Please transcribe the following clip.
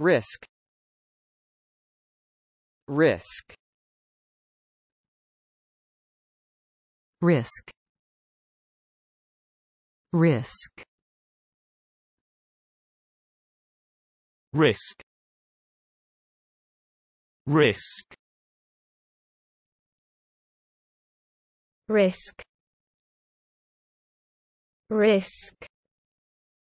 risk risk risk risk risk risk risk risk